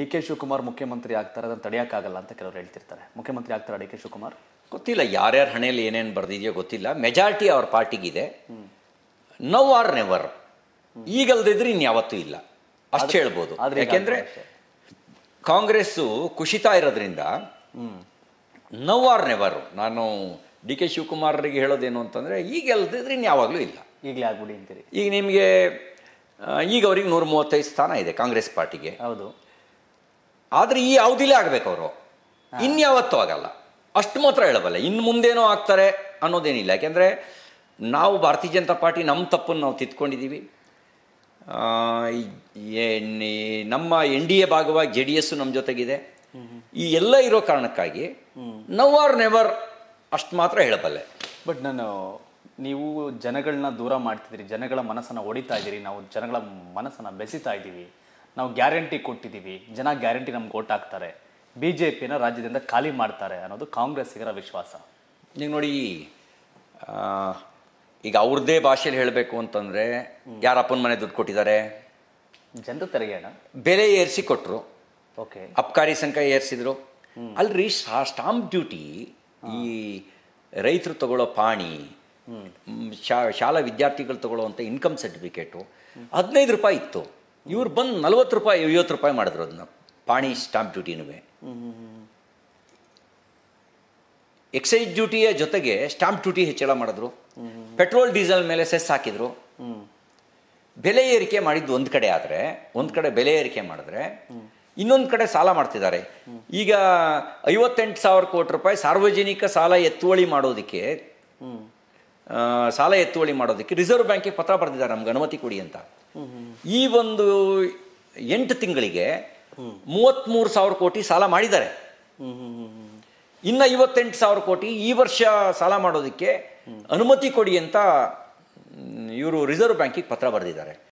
D K Shivakumar ಮುಖ್ಯಮಂತ್ರಿ ಆಗ್ತಾರೆ ಅದನ್ನು ತಡೆಯೋಕ್ಕಾಗಲ್ಲ ಅಂತ ಕೆಲವರು ಹೇಳ್ತಿರ್ತಾರೆ ಮುಖ್ಯಮಂತ್ರಿ ಆಗ್ತಾರೆ ಡಿ ಕೆ ಶಿವಕುಮಾರ್ ಗೊತ್ತಿಲ್ಲ ಯಾರ್ಯಾರ ಹಣೆಯಲ್ಲಿ ಏನೇನು ಬರೆದಿದೆಯೋ ಗೊತ್ತಿಲ್ಲ ಮೆಜಾರಿಟಿ ಅವ್ರ ಪಾರ್ಟಿಗಿದೆ ನೌ ಆರ್ ನೆವರ್ ಈಗಲ್ದಿದ್ರೆ ಇನ್ಯಾವತ್ತೂ ಇಲ್ಲ ಅಷ್ಟು ಹೇಳ್ಬೋದು ಯಾಕೆಂದ್ರೆ ಕಾಂಗ್ರೆಸ್ಸು ಕುಶಿತ ಇರೋದ್ರಿಂದ ನೌ ಆರ್ ನೆವರ್ ನಾನು ಡಿ ಕೆ ಹೇಳೋದು ಹೇಳೋದೇನು ಅಂತಂದರೆ ಈಗ ಎಲ್ದಿದ್ರೆ ಇನ್ನು ಯಾವಾಗಲೂ ಇಲ್ಲ ಈಗಲೇ ಆಗ್ಬಿಡಿ ಅಂತೀರಿ ಈಗ ನಿಮಗೆ ಈಗ ಅವ್ರಿಗೆ ನೂರ ಮೂವತ್ತೈದು ಸ್ಥಾನ ಇದೆ ಕಾಂಗ್ರೆಸ್ ಪಾರ್ಟಿಗೆ ಹೌದು ಆದರೆ ಈ ಅವಧಿಲೇ ಆಗಬೇಕು ಅವರು ಇನ್ಯಾವತ್ತೂ ಆಗಲ್ಲ ಅಷ್ಟು ಮಾತ್ರ ಹೇಳಬಲ್ಲ ಇನ್ನು ಮುಂದೇನೋ ಆಗ್ತಾರೆ ಅನ್ನೋದೇನಿಲ್ಲ ಯಾಕೆಂದರೆ ನಾವು ಭಾರತೀಯ ಜನತಾ ಪಾರ್ಟಿ ನಮ್ಮ ತಪ್ಪನ್ನು ನಾವು ತಿದ್ಕೊಂಡಿದ್ದೀವಿ ನಮ್ಮ ಎನ್ ಡಿ ಎ ಭಾಗವಾಗಿ ಜೆ ಡಿ ಎಸ್ಸು ನಮ್ಮ ಜೊತೆಗಿದೆ ಈ ಎಲ್ಲ ಇರೋ ಕಾರಣಕ್ಕಾಗಿ ನೌ ಆರ್ ನೆವರ್ ಅಷ್ಟು ಮಾತ್ರ ಹೇಳಬಲ್ಲೆ ಬಟ್ ನಾನು ನೀವು ಜನಗಳನ್ನ ದೂರ ಮಾಡ್ತಿದ್ದೀರಿ ಜನಗಳ ಮನಸ್ಸನ್ನು ಹೊಡಿತಾ ಇದ್ದೀರಿ ನಾವು ಜನಗಳ ಮನಸ್ಸನ್ನು ಬೆಸಿತಾ ಇದ್ದೀವಿ ನಾವು ಗ್ಯಾರಂಟಿ ಕೊಟ್ಟಿದ್ದೀವಿ ಜನ ಗ್ಯಾರಂಟಿ ನಮ್ಗೆ ಓಟ್ ಹಾಕ್ತಾರೆ ಬಿ ಜೆ ಪಿನ ರಾಜ್ಯದಿಂದ ಖಾಲಿ ಮಾಡ್ತಾರೆ ಅನ್ನೋದು ಕಾಂಗ್ರೆಸ್ಸಿಗರ ವಿಶ್ವಾಸ ನೀವು ನೋಡಿ ಈಗ ಅವ್ರದ್ದೇ ಭಾಷೆಯಲ್ಲಿ ಹೇಳಬೇಕು ಅಂತಂದರೆ ಅಪ್ಪನ ಮನೆ ದುಡ್ಡು ಕೊಟ್ಟಿದ್ದಾರೆ ಜನರು ತೆರಿಗೆ ಬೆಲೆ ಏರಿಸಿ ಕೊಟ್ಟರು ಓಕೆ ಅಬ್ಕಾರಿ ಸಂಘ ಏರಿಸಿದ್ರು ಅಲ್ರಿ ಸ್ಟಾಂಪ್ ಡ್ಯೂಟಿ ಈ ರೈತರು ತಗೊಳ್ಳೋ ಪಾಣಿ ಶಾಲಾ ವಿದ್ಯಾರ್ಥಿಗಳು ತಗೊಳ್ಳೋ ಅಂತ ಇನ್ಕಮ್ ಸರ್ಟಿಫಿಕೇಟು ಹದಿನೈದು ರೂಪಾಯಿ ಇತ್ತು ಇವ್ರು ಬಂದು ನಲ್ವತ್ತು ರೂಪಾಯಿ ಐವತ್ತು ರೂಪಾಯಿ ಮಾಡಿದ್ರು ಅದನ್ನ ಪಾಣಿ ಸ್ಟಾಂಪ್ ಡ್ಯೂಟಿನೂ ಎಕ್ಸೈಸ್ ಡ್ಯೂಟಿಯ ಜೊತೆಗೆ ಸ್ಟಾಂಪ್ ಡ್ಯೂಟಿ ಹೆಚ್ಚಳ ಮಾಡಿದ್ರು ಪೆಟ್ರೋಲ್ ಡೀಸೆಲ್ ಮೇಲೆ ಸೆಸ್ ಹಾಕಿದ್ರು ಬೆಲೆ ಏರಿಕೆ ಮಾಡಿದ್ದು ಒಂದು ಕಡೆ ಆದರೆ ಒಂದು ಕಡೆ ಬೆಲೆ ಏರಿಕೆ ಮಾಡಿದ್ರೆ ಇನ್ನೊಂದು ಕಡೆ ಸಾಲ ಮಾಡ್ತಿದ್ದಾರೆ ಈಗ ಐವತ್ತೆಂಟು ಸಾವಿರ ಕೋಟಿ ರೂಪಾಯಿ ಸಾರ್ವಜನಿಕ ಸಾಲ ಎತ್ತುವಳಿ ಮಾಡೋದಕ್ಕೆ ಸಾಲ ಎತ್ತುವಳಿ ಮಾಡೋದಕ್ಕೆ ರಿಸರ್ವ್ ಬ್ಯಾಂಕಿಗೆ ಪತ್ರ ಬರೆದಿದ್ದಾರೆ ನಮ್ಗೆ ಅನುಮತಿ ಕೊಡಿ ಅಂತ ಈ ಒಂದು ಎಂಟು ತಿಂಗಳಿಗೆ ಮೂವತ್ತ್ಮೂರು ಸಾವಿರ ಕೋಟಿ ಸಾಲ ಮಾಡಿದ್ದಾರೆ ಇನ್ನು ಐವತ್ತೆಂಟು ಸಾವಿರ ಕೋಟಿ ಈ ವರ್ಷ ಸಾಲ ಮಾಡೋದಕ್ಕೆ ಅನುಮತಿ ಕೊಡಿ ಅಂತ ಇವರು ರಿಸರ್ವ್ ಬ್ಯಾಂಕಿಗೆ ಪತ್ರ ಬರೆದಿದ್ದಾರೆ